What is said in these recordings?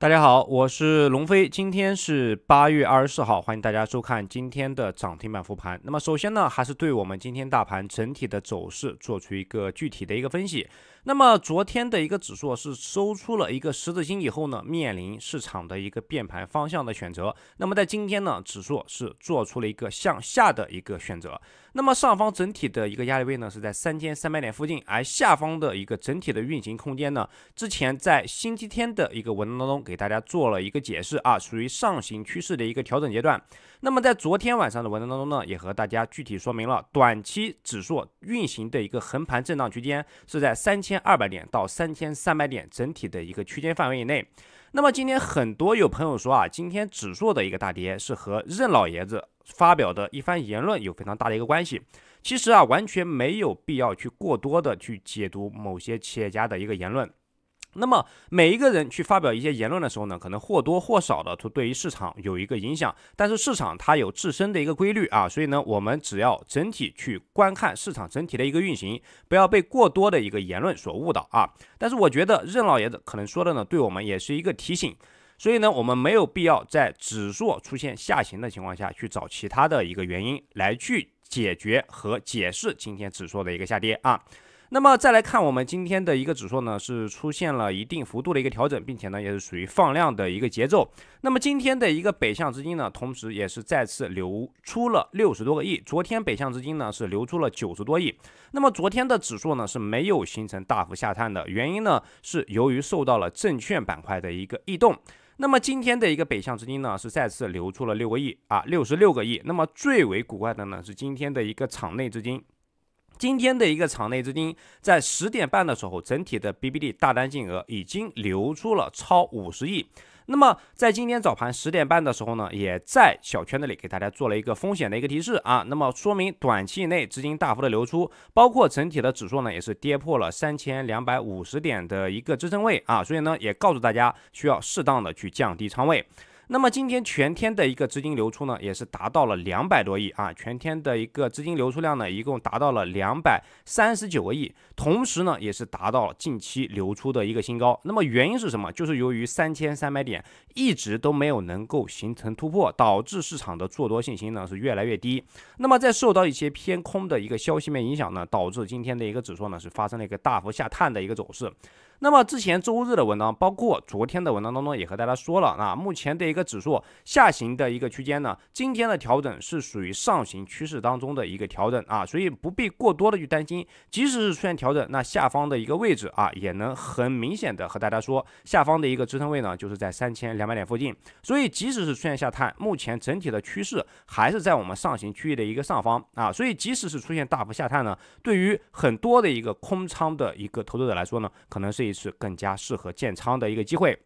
大家好，我是龙飞，今天是八月二十四号，欢迎大家收看今天的涨停板复盘。那么首先呢，还是对我们今天大盘整体的走势做出一个具体的一个分析。那么昨天的一个指数是收出了一个十字星以后呢，面临市场的一个变盘方向的选择。那么在今天呢，指数是做出了一个向下的一个选择。那么上方整体的一个压力位呢，是在三千三百点附近，而下方的一个整体的运行空间呢，之前在星期天的一个文章当中给大家做了一个解释啊，属于上行趋势的一个调整阶段。那么在昨天晚上的文章当中呢，也和大家具体说明了短期指数运行的一个横盘震荡区间是在三千二百点到三千三百点整体的一个区间范围以内。那么今天很多有朋友说啊，今天指数的一个大跌是和任老爷子发表的一番言论有非常大的一个关系。其实啊，完全没有必要去过多的去解读某些企业家的一个言论。那么每一个人去发表一些言论的时候呢，可能或多或少的都对于市场有一个影响。但是市场它有自身的一个规律啊，所以呢，我们只要整体去观看市场整体的一个运行，不要被过多的一个言论所误导啊。但是我觉得任老爷子可能说的呢，对我们也是一个提醒，所以呢，我们没有必要在指数出现下行的情况下去找其他的一个原因来去解决和解释今天指数的一个下跌啊。那么再来看我们今天的一个指数呢，是出现了一定幅度的一个调整，并且呢也是属于放量的一个节奏。那么今天的一个北向资金呢，同时也是再次流出了六十多个亿。昨天北向资金呢是流出了九十多亿。那么昨天的指数呢是没有形成大幅下探的原因呢，是由于受到了证券板块的一个异动。那么今天的一个北向资金呢是再次流出了六个亿啊，六十六个亿。那么最为古怪的呢是今天的一个场内资金。今天的一个场内资金在十点半的时候，整体的 BBD 大单金额已经流出了超五十亿。那么在今天早盘十点半的时候呢，也在小圈子里给大家做了一个风险的一个提示啊。那么说明短期内资金大幅的流出，包括整体的指数呢也是跌破了三千两百五十点的一个支撑位啊。所以呢，也告诉大家需要适当的去降低仓位。那么今天全天的一个资金流出呢，也是达到了两百多亿啊！全天的一个资金流出量呢，一共达到了两百三十九个亿，同时呢，也是达到了近期流出的一个新高。那么原因是什么？就是由于三千三百点一直都没有能够形成突破，导致市场的做多信心呢是越来越低。那么在受到一些偏空的一个消息面影响呢，导致今天的一个指数呢是发生了一个大幅下探的一个走势。那么之前周日的文章，包括昨天的文章当中也和大家说了啊，目前的一个指数下行的一个区间呢，今天的调整是属于上行趋势当中的一个调整啊，所以不必过多的去担心，即使是出现调整，那下方的一个位置啊，也能很明显的和大家说，下方的一个支撑位呢就是在三千两百点附近，所以即使是出现下探，目前整体的趋势还是在我们上行区域的一个上方啊，所以即使是出现大幅下探呢，对于很多的一个空仓的一个投资者来说呢，可能是。是更加适合建仓的一个机会。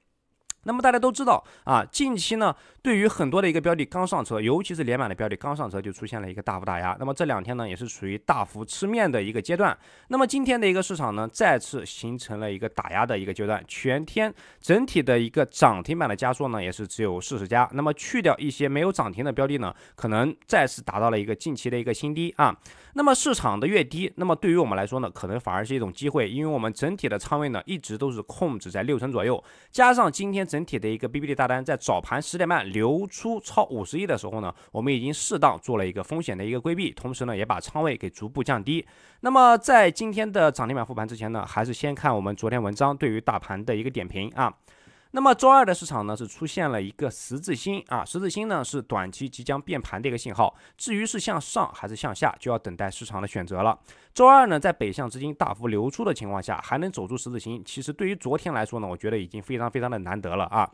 那么大家都知道啊，近期呢，对于很多的一个标的刚上车，尤其是连板的标的刚上车就出现了一个大幅打压。那么这两天呢，也是处于大幅吃面的一个阶段。那么今天的一个市场呢，再次形成了一个打压的一个阶段。全天整体的一个涨停板的加速呢，也是只有四十家。那么去掉一些没有涨停的标的呢，可能再次达到了一个近期的一个新低啊。那么市场的越低，那么对于我们来说呢，可能反而是一种机会，因为我们整体的仓位呢，一直都是控制在六成左右，加上今天。整体的一个 BBD 大单在早盘十点半流出超五十亿的时候呢，我们已经适当做了一个风险的一个规避，同时呢也把仓位给逐步降低。那么在今天的涨停板复盘之前呢，还是先看我们昨天文章对于大盘的一个点评啊。那么周二的市场呢是出现了一个十字星啊，十字星呢是短期即将变盘的一个信号，至于是向上还是向下，就要等待市场的选择了。周二呢，在北向资金大幅流出的情况下，还能走出十字星，其实对于昨天来说呢，我觉得已经非常非常的难得了啊。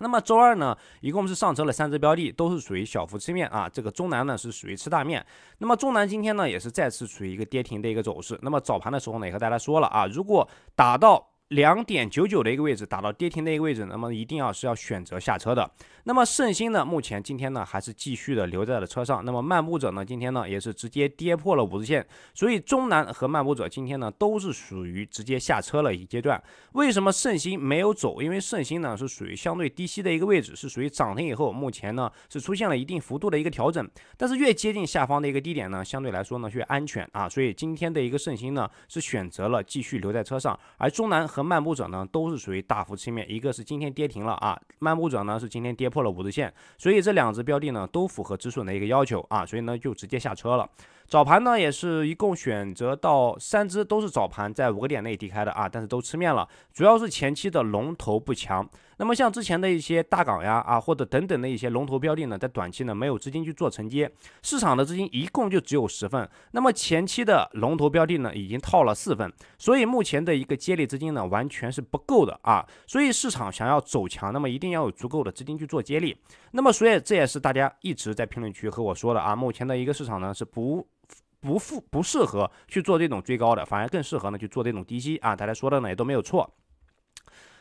那么周二呢，一共是上车了三只标的，都是属于小幅吃面啊。这个中南呢是属于吃大面，那么中南今天呢也是再次处于一个跌停的一个走势。那么早盘的时候呢，也和大家说了啊，如果打到。两点九九的一个位置打到跌停的一个位置，那么一定要是要选择下车的。那么圣心呢，目前今天呢还是继续的留在了车上。那么漫步者呢，今天呢也是直接跌破了五日线，所以中南和漫步者今天呢都是属于直接下车了一阶段。为什么圣心没有走？因为圣心呢是属于相对低吸的一个位置，是属于涨停以后，目前呢是出现了一定幅度的一个调整。但是越接近下方的一个低点呢，相对来说呢越安全啊。所以今天的一个圣心呢是选择了继续留在车上，而中南和漫步者呢，都是属于大幅吃面，一个是今天跌停了啊，漫步者呢是今天跌破了五日线，所以这两只标的呢都符合止损的一个要求啊，所以呢就直接下车了。早盘呢也是一共选择到三只都是早盘在五个点内低开的啊，但是都吃面了，主要是前期的龙头不强。那么像之前的一些大港呀啊或者等等的一些龙头标的呢，在短期呢没有资金去做承接，市场的资金一共就只有十份，那么前期的龙头标的呢已经套了四份，所以目前的一个接力资金呢完全是不够的啊，所以市场想要走强，那么一定要有足够的资金去做接力。那么所以这也是大家一直在评论区和我说的啊，目前的一个市场呢是不。不复不适合去做这种追高的，反而更适合呢去做这种低吸啊！大家说的呢也都没有错。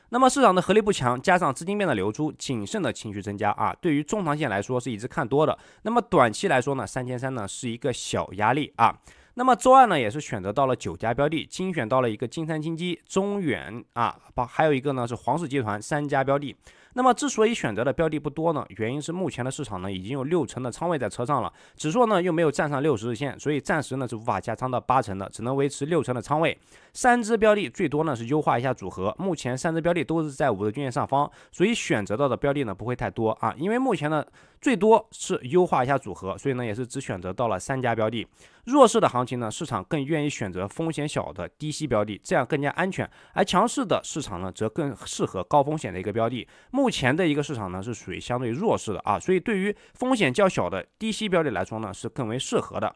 那么市场的合力不强，加上资金面的流出，谨慎的情绪增加啊，对于中长线来说是一直看多的。那么短期来说呢，三千三呢是一个小压力啊。那么周二呢也是选择到了九家标的，精选到了一个金山金基、中远啊，不还有一个呢是黄石集团三家标的。那么，之所以选择的标的不多呢？原因是目前的市场呢，已经有六成的仓位在车上了，指数呢又没有站上六十日线，所以暂时呢是无法加仓到八成的，只能维持六成的仓位。三只标的最多呢是优化一下组合，目前三只标的都是在五日均线上方，所以选择到的标的呢不会太多啊，因为目前呢最多是优化一下组合，所以呢也是只选择到了三家标的。弱势的行情呢，市场更愿意选择风险小的低吸标的，这样更加安全；而强势的市场呢，则更适合高风险的一个标的。目前的一个市场呢是属于相对弱势的啊，所以对于风险较小的低吸标的来说呢是更为适合的。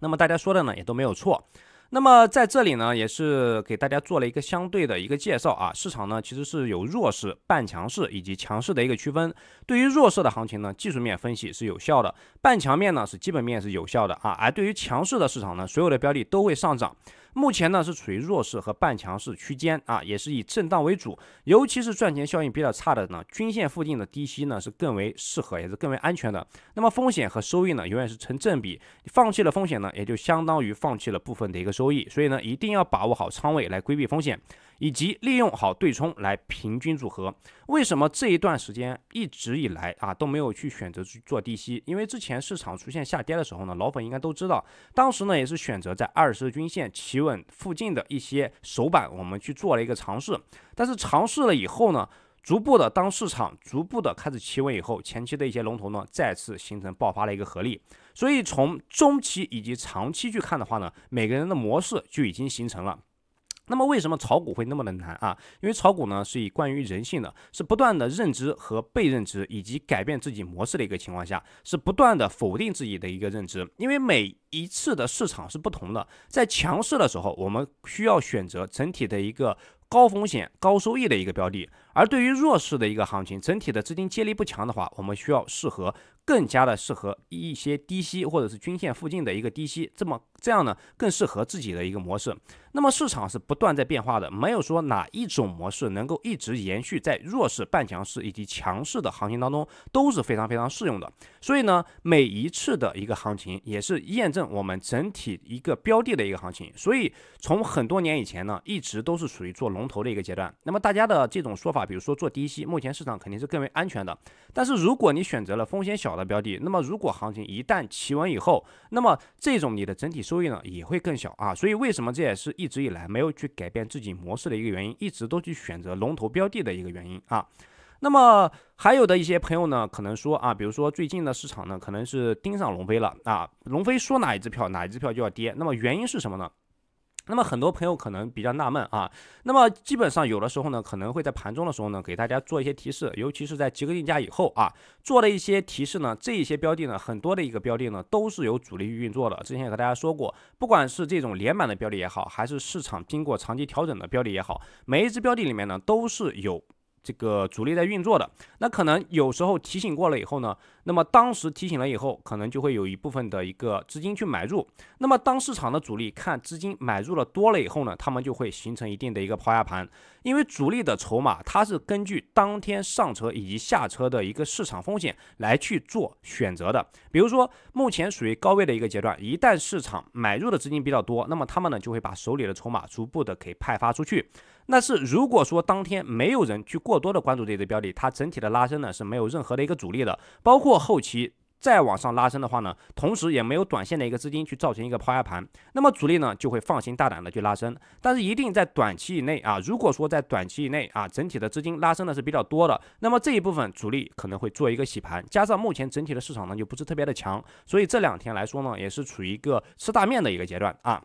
那么大家说的呢也都没有错。那么在这里呢，也是给大家做了一个相对的一个介绍啊。市场呢，其实是有弱势、半强势以及强势的一个区分。对于弱势的行情呢，技术面分析是有效的；半强面呢，是基本面是有效的啊。而对于强势的市场呢，所有的标的都会上涨。目前呢是处于弱势和半强势区间啊，也是以震荡为主，尤其是赚钱效应比较差的呢，均线附近的低吸呢是更为适合，也是更为安全的。那么风险和收益呢永远是成正比，放弃了风险呢也就相当于放弃了部分的一个收益，所以呢一定要把握好仓位来规避风险。以及利用好对冲来平均组合。为什么这一段时间一直以来啊都没有去选择去做低吸？因为之前市场出现下跌的时候呢，老粉应该都知道，当时呢也是选择在二十均线企稳附近的一些首板，我们去做了一个尝试。但是尝试了以后呢，逐步的当市场逐步的开始企稳以后，前期的一些龙头呢再次形成爆发了一个合力。所以从中期以及长期去看的话呢，每个人的模式就已经形成了。那么为什么炒股会那么的难啊？因为炒股呢是以关于人性的，是不断的认知和被认知，以及改变自己模式的一个情况下，是不断的否定自己的一个认知。因为每一次的市场是不同的，在强势的时候，我们需要选择整体的一个高风险高收益的一个标的；而对于弱势的一个行情，整体的资金接力不强的话，我们需要适合更加的适合一些低吸或者是均线附近的一个低吸这么。这样呢更适合自己的一个模式。那么市场是不断在变化的，没有说哪一种模式能够一直延续在弱势、半强势以及强势的行情当中都是非常非常适用的。所以呢，每一次的一个行情也是验证我们整体一个标的的一个行情。所以从很多年以前呢，一直都是属于做龙头的一个阶段。那么大家的这种说法，比如说做低吸，目前市场肯定是更为安全的。但是如果你选择了风险小的标的，那么如果行情一旦企稳以后，那么这种你的整体。收益呢也会更小啊，所以为什么这也是一直以来没有去改变自己模式的一个原因，一直都去选择龙头标的的一个原因啊。那么还有的一些朋友呢，可能说啊，比如说最近的市场呢，可能是盯上龙飞了啊，龙飞说哪一只票哪一只票就要跌，那么原因是什么呢？那么很多朋友可能比较纳闷啊，那么基本上有的时候呢，可能会在盘中的时候呢，给大家做一些提示，尤其是在集合竞价以后啊，做的一些提示呢，这一些标的呢，很多的一个标的呢，都是有主力运作的。之前也和大家说过，不管是这种连板的标的也好，还是市场经过长期调整的标的也好，每一只标的里面呢，都是有。这个主力在运作的，那可能有时候提醒过了以后呢，那么当时提醒了以后，可能就会有一部分的一个资金去买入。那么当市场的主力看资金买入了多了以后呢，他们就会形成一定的一个抛压盘，因为主力的筹码它是根据当天上车以及下车的一个市场风险来去做选择的。比如说目前属于高位的一个阶段，一旦市场买入的资金比较多，那么他们呢就会把手里的筹码逐步的给派发出去。那是如果说当天没有人去过多的关注这只标的，它整体的拉升呢是没有任何的一个阻力的，包括后期再往上拉升的话呢，同时也没有短线的一个资金去造成一个抛压盘，那么主力呢就会放心大胆的去拉升。但是一定在短期以内啊，如果说在短期以内啊，整体的资金拉升的是比较多的，那么这一部分主力可能会做一个洗盘，加上目前整体的市场呢就不是特别的强，所以这两天来说呢也是处于一个吃大面的一个阶段啊。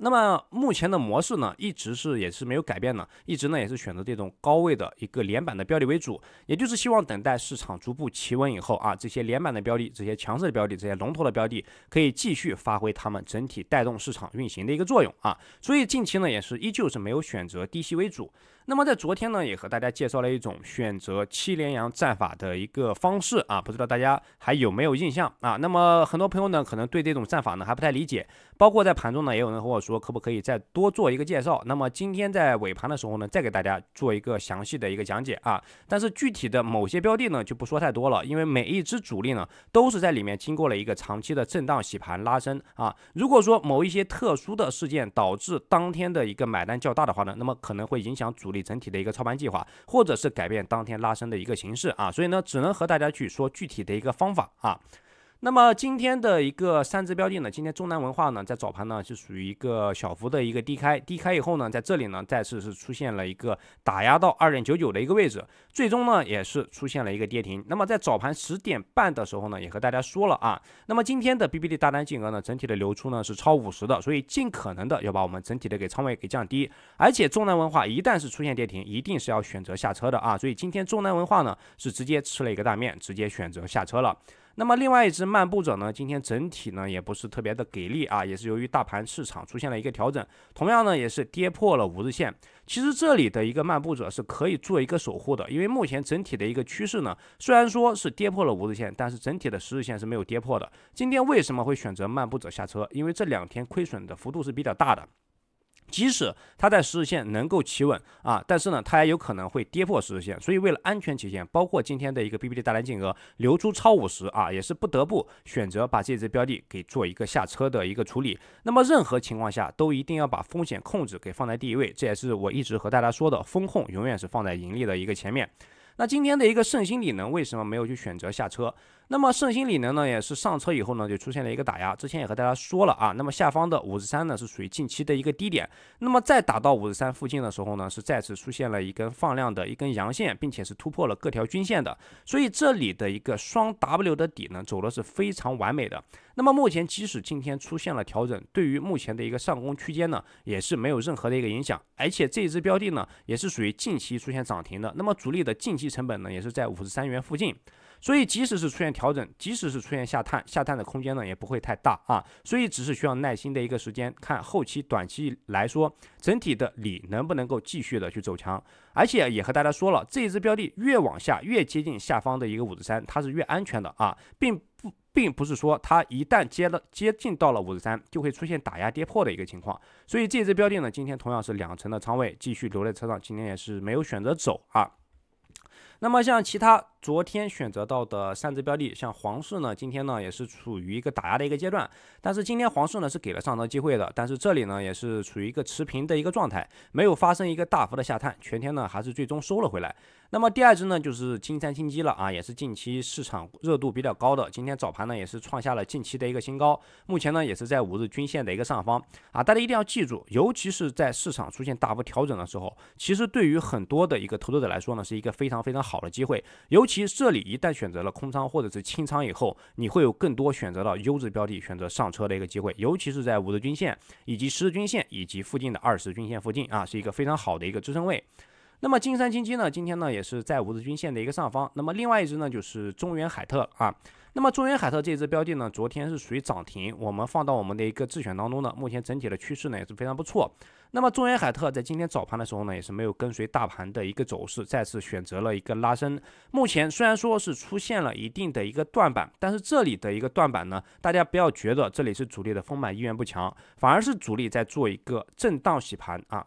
那么目前的模式呢，一直是也是没有改变的，一直呢也是选择这种高位的一个连板的标的为主，也就是希望等待市场逐步企稳以后啊，这些连板的标的、这些强势的标的、这些龙头的标的可以继续发挥它们整体带动市场运行的一个作用啊，所以近期呢也是依旧是没有选择低吸为主。那么在昨天呢，也和大家介绍了一种选择七连阳战法的一个方式啊，不知道大家还有没有印象啊？那么很多朋友呢，可能对这种战法呢还不太理解，包括在盘中呢，也有人和我说可不可以再多做一个介绍。那么今天在尾盘的时候呢，再给大家做一个详细的一个讲解啊。但是具体的某些标的呢，就不说太多了，因为每一只主力呢，都是在里面经过了一个长期的震荡洗盘拉升啊。如果说某一些特殊的事件导致当天的一个买单较大的话呢，那么可能会影响主力。整体的一个操盘计划，或者是改变当天拉升的一个形式啊，所以呢，只能和大家去说具体的一个方法啊。那么今天的一个三只标的呢，今天中南文化呢，在早盘呢是属于一个小幅的一个低开，低开以后呢，在这里呢再次是出现了一个打压到二点九九的一个位置，最终呢也是出现了一个跌停。那么在早盘十点半的时候呢，也和大家说了啊，那么今天的 BBD 大单金额呢，整体的流出呢是超五十的，所以尽可能的要把我们整体的给仓位给降低。而且中南文化一旦是出现跌停，一定是要选择下车的啊，所以今天中南文化呢是直接吃了一个大面，直接选择下车了。那么另外一只漫步者呢，今天整体呢也不是特别的给力啊，也是由于大盘市场出现了一个调整，同样呢也是跌破了五日线。其实这里的一个漫步者是可以做一个守护的，因为目前整体的一个趋势呢，虽然说是跌破了五日线，但是整体的十日线是没有跌破的。今天为什么会选择漫步者下车？因为这两天亏损的幅度是比较大的。即使它在十日线能够企稳啊，但是呢，它也有可能会跌破十日线。所以为了安全起见，包括今天的一个 B B D 大单金额流出超五十啊，也是不得不选择把这只标的给做一个下车的一个处理。那么任何情况下都一定要把风险控制给放在第一位，这也是我一直和大家说的，风控永远是放在盈利的一个前面。那今天的一个圣心理能为什么没有去选择下车？那么圣心理能呢，也是上车以后呢，就出现了一个打压。之前也和大家说了啊，那么下方的五十三呢，是属于近期的一个低点。那么再打到五十三附近的时候呢，是再次出现了一根放量的一根阳线，并且是突破了各条均线的。所以这里的一个双 W 的底呢，走的是非常完美的。那么目前即使今天出现了调整，对于目前的一个上攻区间呢，也是没有任何的一个影响。而且这一只标的呢，也是属于近期出现涨停的。那么主力的近期成本呢，也是在五十三元附近。所以，即使是出现调整，即使是出现下探，下探的空间呢也不会太大啊。所以，只是需要耐心的一个时间，看后期短期来说，整体的锂能不能够继续的去走强。而且也和大家说了，这一只标的越往下越接近下方的一个五十三，它是越安全的啊，并不并不是说它一旦接了接近到了五十三，就会出现打压跌破的一个情况。所以，这只标的呢，今天同样是两成的仓位继续留在车上，今天也是没有选择走啊。那么，像其他。昨天选择到的三只标的，像黄氏呢，今天呢也是处于一个打压的一个阶段，但是今天黄氏呢是给了上涨机会的，但是这里呢也是处于一个持平的一个状态，没有发生一个大幅的下探，全天呢还是最终收了回来。那么第二只呢就是金山新机了啊，也是近期市场热度比较高的，今天早盘呢也是创下了近期的一个新高，目前呢也是在五日均线的一个上方啊，大家一定要记住，尤其是在市场出现大幅调整的时候，其实对于很多的一个投资者来说呢是一个非常非常好的机会，尤其实这里一旦选择了空仓或者是清仓以后，你会有更多选择到优质标的、选择上车的一个机会，尤其是在五日均线、以及十日均线以及附近的二十均线附近啊，是一个非常好的一个支撑位。那么金山金积呢，今天呢也是在五日均线的一个上方，那么另外一只呢就是中原海特啊。那么中原海特这只标的呢，昨天是属于涨停。我们放到我们的一个自选当中呢，目前整体的趋势呢也是非常不错。那么中原海特在今天早盘的时候呢，也是没有跟随大盘的一个走势，再次选择了一个拉升。目前虽然说是出现了一定的一个断板，但是这里的一个断板呢，大家不要觉得这里是主力的丰满意愿不强，反而是主力在做一个震荡洗盘啊。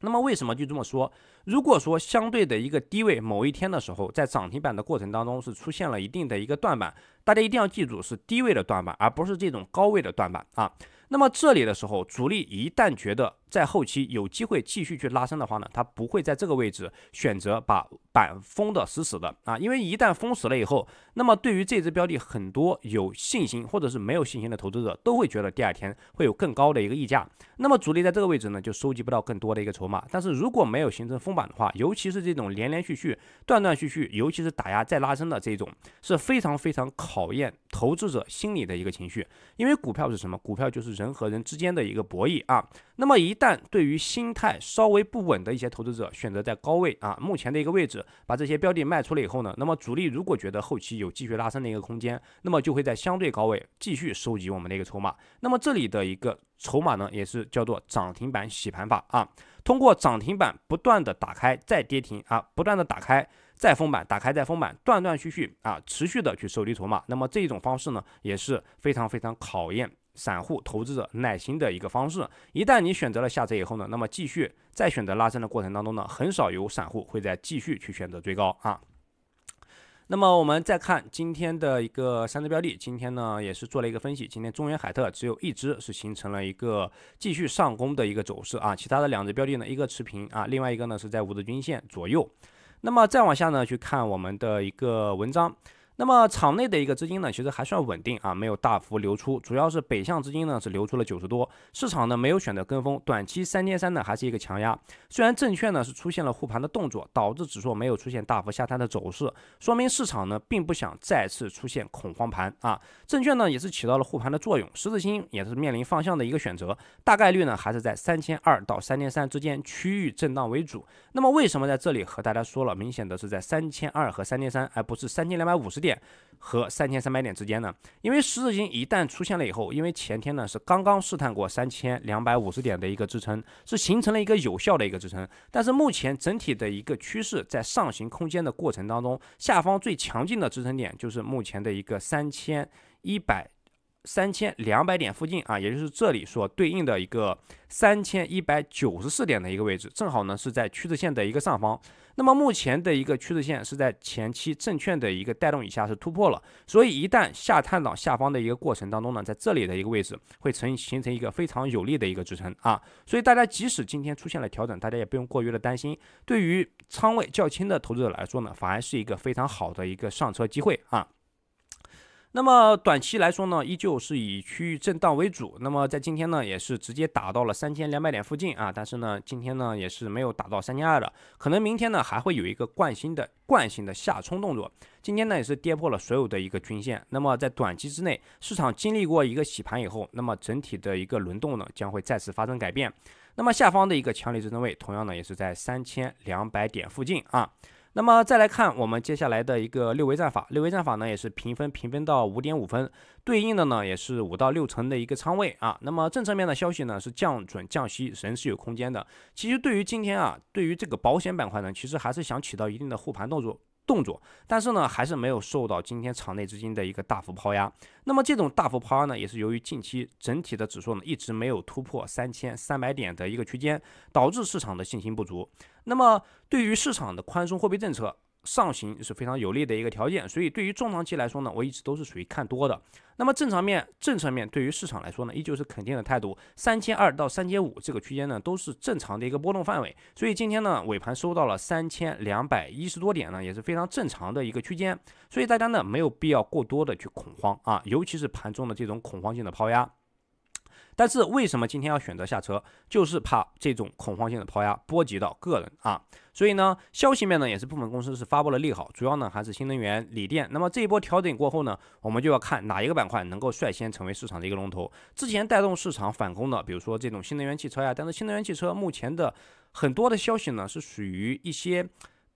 那么为什么就这么说？如果说相对的一个低位某一天的时候，在涨停板的过程当中是出现了一定的一个断板，大家一定要记住是低位的断板，而不是这种高位的断板啊。那么这里的时候，主力一旦觉得。在后期有机会继续去拉升的话呢，它不会在这个位置选择把板封的死死的啊，因为一旦封死了以后，那么对于这只标的很多有信心或者是没有信心的投资者都会觉得第二天会有更高的一个溢价，那么主力在这个位置呢就收集不到更多的一个筹码。但是如果没有形成封板的话，尤其是这种连连续续、断断续续，尤其是打压再拉升的这种，是非常非常考验投资者心理的一个情绪，因为股票是什么？股票就是人和人之间的一个博弈啊。那么一但对于心态稍微不稳的一些投资者，选择在高位啊，目前的一个位置把这些标的卖出了以后呢，那么主力如果觉得后期有继续拉升的一个空间，那么就会在相对高位继续收集我们的一个筹码。那么这里的一个筹码呢，也是叫做涨停板洗盘法啊，通过涨停板不断的打开再跌停啊，不断的打开再封板，打开再封板，断断续续啊，持续的去收集筹码。那么这一种方式呢，也是非常非常考验。散户投资者耐心的一个方式，一旦你选择了下折以后呢，那么继续再选择拉升的过程当中呢，很少有散户会再继续去选择追高啊。那么我们再看今天的一个三只标的，今天呢也是做了一个分析，今天中原海特只有一只是形成了一个继续上攻的一个走势啊，其他的两只标的呢，一个持平啊，另外一个呢是在五日均线左右。那么再往下呢，去看我们的一个文章。那么场内的一个资金呢，其实还算稳定啊，没有大幅流出，主要是北向资金呢是流出了九十多，市场呢没有选择跟风，短期三千三呢还是一个强压，虽然证券呢是出现了护盘的动作，导致指数没有出现大幅下探的走势，说明市场呢并不想再次出现恐慌盘啊，证券呢也是起到了护盘的作用，十字星也是面临方向的一个选择，大概率呢还是在三千二到三千三之间区域震荡为主，那么为什么在这里和大家说了，明显的是在三千二和三千三，而不是三千两百五十点。和三千三百点之间呢？因为十字星一旦出现了以后，因为前天呢是刚刚试探过三千两百五十点的一个支撑，是形成了一个有效的一个支撑。但是目前整体的一个趋势在上行空间的过程当中，下方最强劲的支撑点就是目前的一个三千一百。三千两百点附近啊，也就是这里所对应的一个三千一百九十四点的一个位置，正好呢是在趋势线的一个上方。那么目前的一个趋势线是在前期证券的一个带动以下是突破了，所以一旦下探到下方的一个过程当中呢，在这里的一个位置会成形成一个非常有力的一个支撑啊。所以大家即使今天出现了调整，大家也不用过于的担心。对于仓位较轻的投资者来说呢，反而是一个非常好的一个上车机会啊。那么短期来说呢，依旧是以区域震荡为主。那么在今天呢，也是直接打到了三千两百点附近啊。但是呢，今天呢也是没有打到三千二的，可能明天呢还会有一个惯性的惯性的下冲动作。今天呢也是跌破了所有的一个均线。那么在短期之内，市场经历过一个洗盘以后，那么整体的一个轮动呢将会再次发生改变。那么下方的一个强力支撑位，同样呢也是在三千两百点附近啊。那么再来看我们接下来的一个六维战法，六维战法呢也是评分，评分到五点五分。对应的呢也是五到六成的一个仓位啊，那么政策面的消息呢是降准降息，仍是有空间的。其实对于今天啊，对于这个保险板块呢，其实还是想起到一定的护盘动作动作，但是呢还是没有受到今天场内资金的一个大幅抛压。那么这种大幅抛压呢，也是由于近期整体的指数呢一直没有突破三千三百点的一个区间，导致市场的信心不足。那么对于市场的宽松货币政策。上行是非常有利的一个条件，所以对于中长期来说呢，我一直都是属于看多的。那么正常面、政策面对于市场来说呢，依旧是肯定的态度。三千二到三千五这个区间呢，都是正常的一个波动范围。所以今天呢，尾盘收到了三千两百一十多点呢，也是非常正常的一个区间。所以大家呢，没有必要过多的去恐慌啊，尤其是盘中的这种恐慌性的抛压。但是为什么今天要选择下车？就是怕这种恐慌性的抛压波及到个人啊。所以呢，消息面呢也是部分公司是发布了利好，主要呢还是新能源锂电。那么这一波调整过后呢，我们就要看哪一个板块能够率先成为市场的一个龙头。之前带动市场反攻的，比如说这种新能源汽车呀，但是新能源汽车目前的很多的消息呢是属于一些，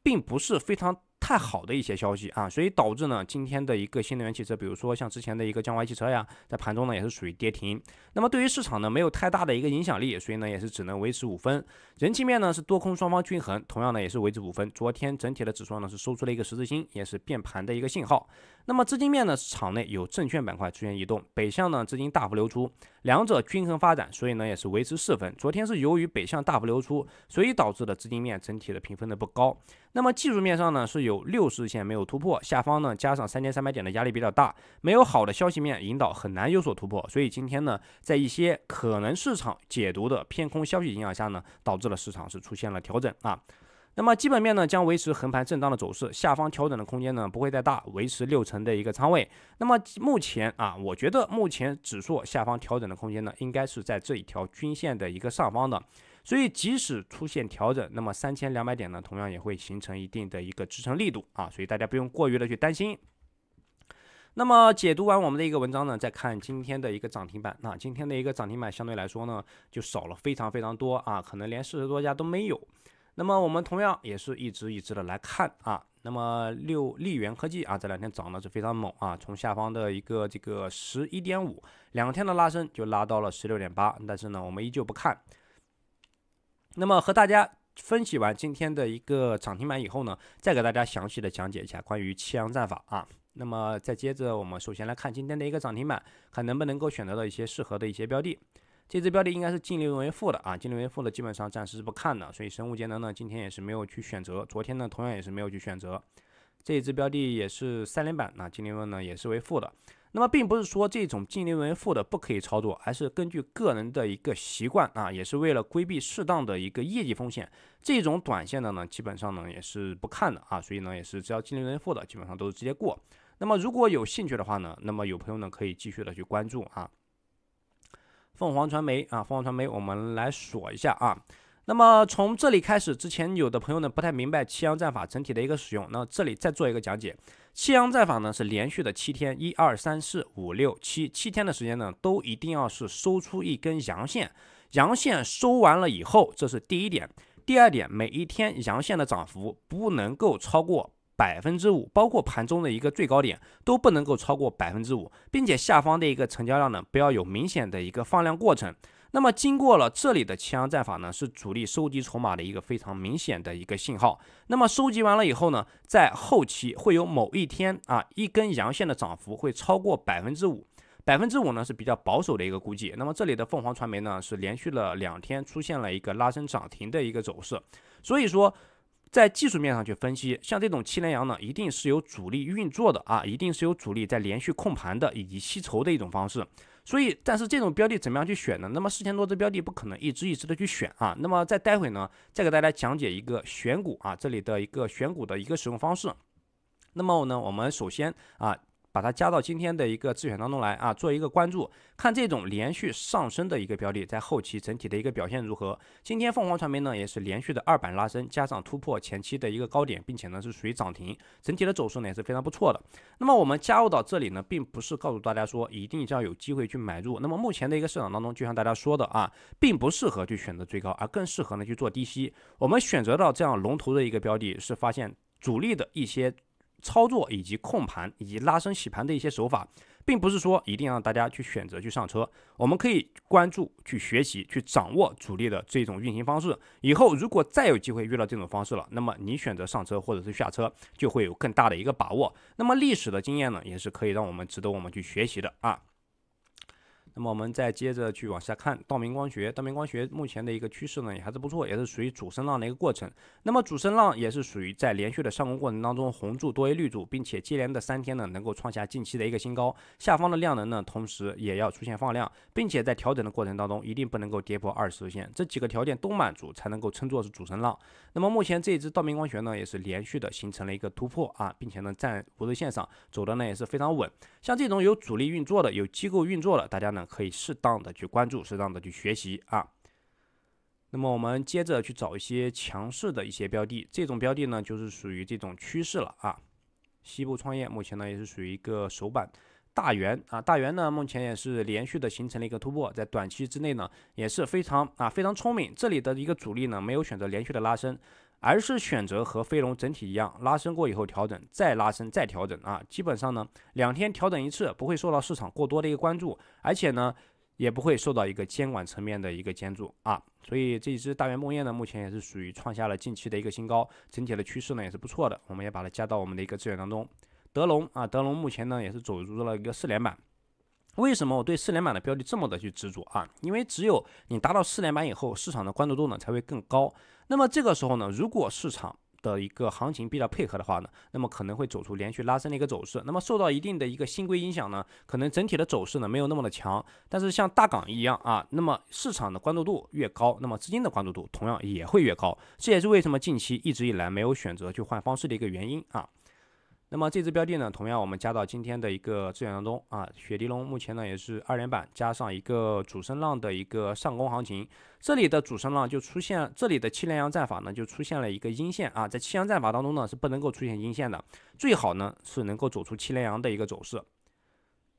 并不是非常。太好的一些消息啊，所以导致呢，今天的一个新能源汽车，比如说像之前的一个江淮汽车呀，在盘中呢也是属于跌停。那么对于市场呢，没有太大的一个影响力，所以呢也是只能维持五分。人气面呢是多空双方均衡，同样呢也是维持五分。昨天整体的指数呢是收出了一个十字星，也是变盘的一个信号。那么资金面呢，场内有证券板块出现异动，北向呢资金大幅流出，两者均衡发展，所以呢也是维持四分。昨天是由于北向大幅流出，所以导致的资金面整体的评分的不高。那么技术面上呢，是有六十日线没有突破，下方呢加上三千三百点的压力比较大，没有好的消息面引导，很难有所突破。所以今天呢，在一些可能市场解读的偏空消息影响下呢，导致了市场是出现了调整啊。那么基本面呢将维持横盘震荡的走势，下方调整的空间呢不会再大，维持六成的一个仓位。那么目前啊，我觉得目前指数下方调整的空间呢，应该是在这一条均线的一个上方的，所以即使出现调整，那么三千两百点呢，同样也会形成一定的一个支撑力度啊，所以大家不用过于的去担心。那么解读完我们的一个文章呢，再看今天的一个涨停板。那今天的一个涨停板相对来说呢，就少了非常非常多啊，可能连四十多家都没有。那么我们同样也是一只一只的来看啊。那么六利源科技啊，这两天涨的是非常猛啊，从下方的一个这个十一点五，两天的拉升就拉到了十六点八。但是呢，我们依旧不看。那么和大家分析完今天的一个涨停板以后呢，再给大家详细的讲解一下关于七阳战法啊。那么再接着，我们首先来看今天的一个涨停板，看能不能够选择到一些适合的一些标的。这只标的应该是净利润为负的啊，净利润为负的基本上暂时是不看的，所以神物节能呢今天也是没有去选择，昨天呢同样也是没有去选择，这只标的也是三连板啊，净利润呢也是为负的。那么并不是说这种净利润为负的不可以操作，还是根据个人的一个习惯啊，也是为了规避适当的一个业绩风险，这种短线的呢基本上呢也是不看的啊，所以呢也是只要净利润为负的基本上都是直接过。那么如果有兴趣的话呢，那么有朋友呢可以继续的去关注啊。凤凰传媒啊，凤凰传媒，我们来锁一下啊。那么从这里开始，之前有的朋友呢不太明白七阳战法整体的一个使用，那这里再做一个讲解。七阳战法呢是连续的七天，一二三四五六七七天的时间呢都一定要是收出一根阳线，阳线收完了以后，这是第一点。第二点，每一天阳线的涨幅不能够超过。百分之五，包括盘中的一个最高点都不能够超过百分之五，并且下方的一个成交量呢，不要有明显的一个放量过程。那么经过了这里的阴阳战法呢，是主力收集筹码的一个非常明显的一个信号。那么收集完了以后呢，在后期会有某一天啊，一根阳线的涨幅会超过百分之五，百分之五呢是比较保守的一个估计。那么这里的凤凰传媒呢，是连续了两天出现了一个拉升涨停的一个走势，所以说。在技术面上去分析，像这种七连阳呢，一定是有主力运作的啊，一定是有主力在连续控盘的以及吸筹的一种方式。所以，但是这种标的怎么样去选呢？那么四千多只标的不可能一只一只的去选啊。那么在待会呢，再给大家讲解一个选股啊，这里的一个选股的一个使用方式。那么呢，我们首先啊。把它加到今天的一个自选当中来啊，做一个关注，看这种连续上升的一个标的，在后期整体的一个表现如何。今天凤凰传媒呢，也是连续的二板拉升，加上突破前期的一个高点，并且呢是属于涨停，整体的走势呢也是非常不错的。那么我们加入到这里呢，并不是告诉大家说一定就要有机会去买入。那么目前的一个市场当中，就像大家说的啊，并不适合去选择追高，而更适合呢去做低吸。我们选择到这样龙头的一个标的，是发现主力的一些。操作以及控盘以及拉升洗盘的一些手法，并不是说一定让大家去选择去上车，我们可以关注、去学习、去掌握主力的这种运行方式。以后如果再有机会遇到这种方式了，那么你选择上车或者是下车，就会有更大的一个把握。那么历史的经验呢，也是可以让我们值得我们去学习的啊。那么我们再接着去往下看道明光学，道明光学目前的一个趋势呢也还是不错，也是属于主升浪的一个过程。那么主升浪也是属于在连续的上攻过程当中，红柱多于绿柱，并且接连的三天呢能够创下近期的一个新高，下方的量能呢同时也要出现放量，并且在调整的过程当中一定不能够跌破二十日线，这几个条件都满足才能够称作是主升浪。那么目前这一只道明光学呢也是连续的形成了一个突破啊，并且呢在五日线上走的呢也是非常稳，像这种有主力运作的、有机构运作的，大家呢。可以适当的去关注，适当的去学习啊。那么我们接着去找一些强势的一些标的，这种标的呢，就是属于这种趋势了啊。西部创业目前呢也是属于一个首板，大元啊，大元呢目前也是连续的形成了一个突破，在短期之内呢也是非常啊非常聪明，这里的一个主力呢没有选择连续的拉升。而是选择和飞龙整体一样，拉伸过以后调整，再拉伸，再调整啊。基本上呢，两天调整一次，不会受到市场过多的一个关注，而且呢，也不会受到一个监管层面的一个监注啊。所以这一只大圆梦燕呢，目前也是属于创下了近期的一个新高，整体的趋势呢也是不错的。我们也把它加到我们的一个资源当中。德龙啊，德龙目前呢也是走入了一个四连板。为什么我对四连板的标的这么的去执着啊？因为只有你达到四连板以后，市场的关注度呢才会更高。那么这个时候呢，如果市场的一个行情比较配合的话呢，那么可能会走出连续拉升的一个走势。那么受到一定的一个新规影响呢，可能整体的走势呢没有那么的强。但是像大港一样啊，那么市场的关注度越高，那么资金的关注度同样也会越高。这也是为什么近期一直以来没有选择去换方式的一个原因啊。那么这只标的呢，同样我们加到今天的一个资源当中啊。雪迪龙目前呢也是二连板，加上一个主升浪的一个上攻行情。这里的主升浪就出现，这里的七连阳战法呢就出现了一个阴线啊，在七阳战法当中呢是不能够出现阴线的，最好呢是能够走出七连阳的一个走势。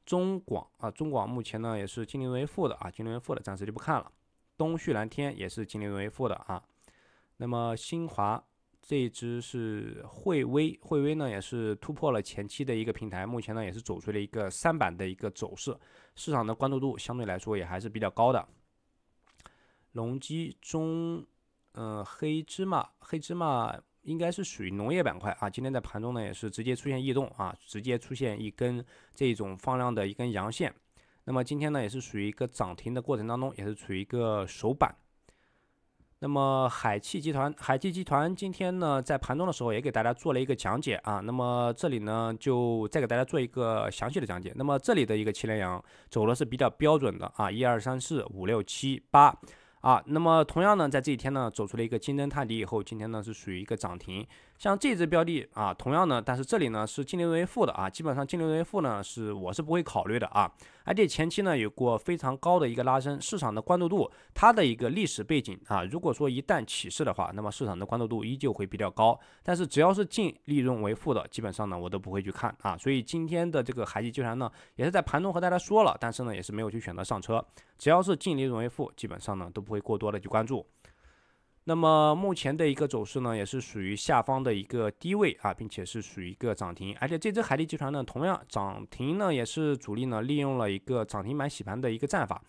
中广啊，中广目前呢也是净利润为负的啊，净利润为负的暂时就不看了。东旭蓝天也是净利润为负的啊。那么新华。这一只是汇威，汇威呢也是突破了前期的一个平台，目前呢也是走出了一个三板的一个走势，市场的关注度相对来说也还是比较高的。隆基中，嗯，黑芝麻，黑芝麻应该是属于农业板块啊，今天在盘中呢也是直接出现异动啊，直接出现一根这种放量的一根阳线，那么今天呢也是属于一个涨停的过程当中，也是处于一个首板。那么海汽集团，海汽集团今天呢，在盘中的时候也给大家做了一个讲解啊。那么这里呢，就再给大家做一个详细的讲解。那么这里的一个七连阳走的是比较标准的啊，一二三四五六七八啊。那么同样呢，在这一天呢，走出了一个金针探底以后，今天呢是属于一个涨停。像这只标的啊，同样呢，但是这里呢是净利润为负的啊，基本上净利润为负呢是我是不会考虑的啊。而且前期呢有过非常高的一个拉升，市场的关注度，它的一个历史背景啊，如果说一旦起势的话，那么市场的关注度依旧会比较高。但是只要是净利润为负的，基本上呢我都不会去看啊。所以今天的这个海基集团呢，也是在盘中和大家说了，但是呢也是没有去选择上车。只要是净利润为负，基本上呢都不会过多的去关注。那么目前的一个走势呢，也是属于下方的一个低位啊，并且是属于一个涨停，而且这只海利集团呢，同样涨停呢，也是主力呢利用了一个涨停板洗盘的一个战法。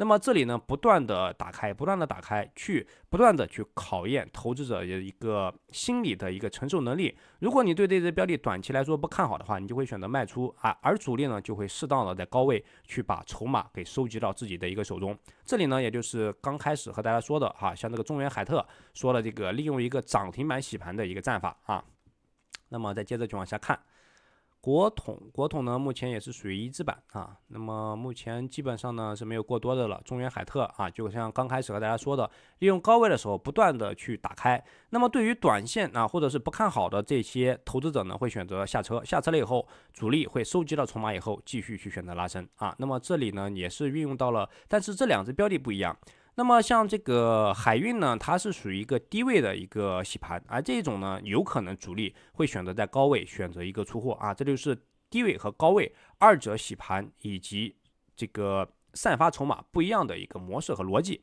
那么这里呢，不断的打开，不断的打开，去不断的去考验投资者的一个心理的一个承受能力。如果你对这只标的短期来说不看好的话，你就会选择卖出啊，而主力呢就会适当的在高位去把筹码给收集到自己的一个手中。这里呢，也就是刚开始和大家说的哈，像这个中原海特说了这个利用一个涨停板洗盘的一个战法啊。那么再接着去往下看。国统，国统呢，目前也是属于一字板啊。那么目前基本上呢是没有过多的了。中原海特啊，就像刚开始和大家说的，利用高位的时候不断的去打开。那么对于短线啊或者是不看好的这些投资者呢，会选择下车。下车了以后，主力会收集到筹码以后，继续去选择拉升啊。那么这里呢也是运用到了，但是这两只标的不一样。那么像这个海运呢，它是属于一个低位的一个洗盘，而这种呢，有可能主力会选择在高位选择一个出货啊，这就是低位和高位二者洗盘以及这个散发筹码不一样的一个模式和逻辑。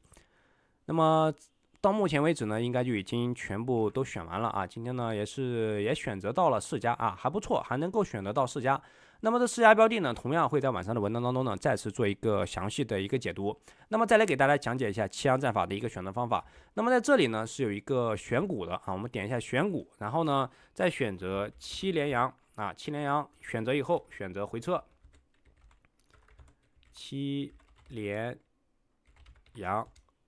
那么到目前为止呢，应该就已经全部都选完了啊，今天呢也是也选择到了四家啊，还不错，还能够选择到四家。那么这四家标的呢，同样会在晚上的文章当中呢再次做一个详细的一个解读。那么再来给大家讲解一下七阳战法的一个选择方法。那么在这里呢是有一个选股的啊，我们点一下选股，然后呢再选择七连阳啊，七连阳选择以后选择回撤，七连阳，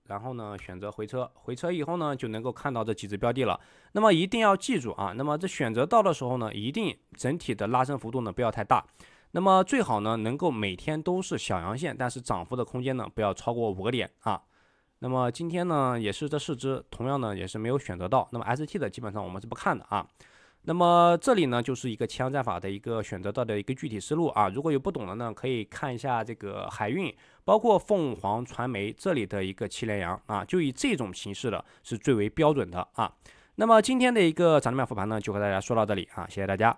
然后呢选择回撤，回撤以后呢就能够看到这几只标的了。那么一定要记住啊！那么这选择到的时候呢，一定整体的拉升幅度呢不要太大。那么最好呢能够每天都是小阳线，但是涨幅的空间呢不要超过五个点啊。那么今天呢也是这四只，同样呢也是没有选择到。那么 ST 的基本上我们是不看的啊。那么这里呢就是一个七战法的一个选择到的一个具体思路啊。如果有不懂的呢，可以看一下这个海运，包括凤凰传媒这里的一个七连阳啊，就以这种形式的是最为标准的啊。那么今天的一个涨停板复盘呢，就和大家说到这里啊，谢谢大家。